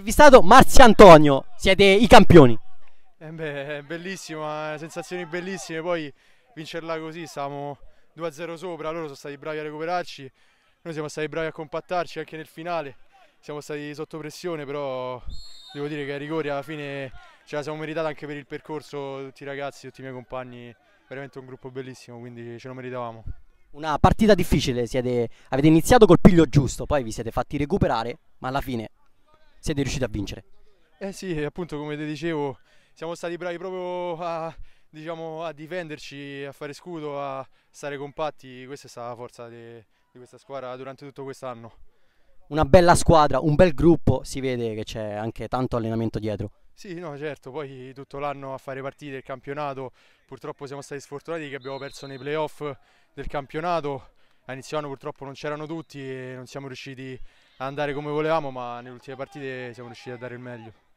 intervistato Marzia Antonio, siete i campioni. Eh beh, bellissima, sensazioni bellissime, poi vincerla così, stavamo 2-0 sopra, loro sono stati bravi a recuperarci, noi siamo stati bravi a compattarci anche nel finale, siamo stati sotto pressione, però devo dire che ai rigori alla fine ce la siamo meritata anche per il percorso, tutti i ragazzi, tutti i miei compagni, veramente un gruppo bellissimo, quindi ce lo meritavamo. Una partita difficile, siete, avete iniziato col piglio giusto, poi vi siete fatti recuperare, ma alla fine siete riusciti a vincere. Eh sì, appunto come ti dicevo, siamo stati bravi proprio a, diciamo, a difenderci, a fare scudo, a stare compatti, questa è stata la forza di, di questa squadra durante tutto quest'anno. Una bella squadra, un bel gruppo, si vede che c'è anche tanto allenamento dietro. Sì, no, certo, poi tutto l'anno a fare partite, il campionato, purtroppo siamo stati sfortunati che abbiamo perso nei playoff del campionato, a inizio anno purtroppo non c'erano tutti e non siamo riusciti a andare come volevamo, ma nelle ultime partite siamo riusciti a dare il meglio.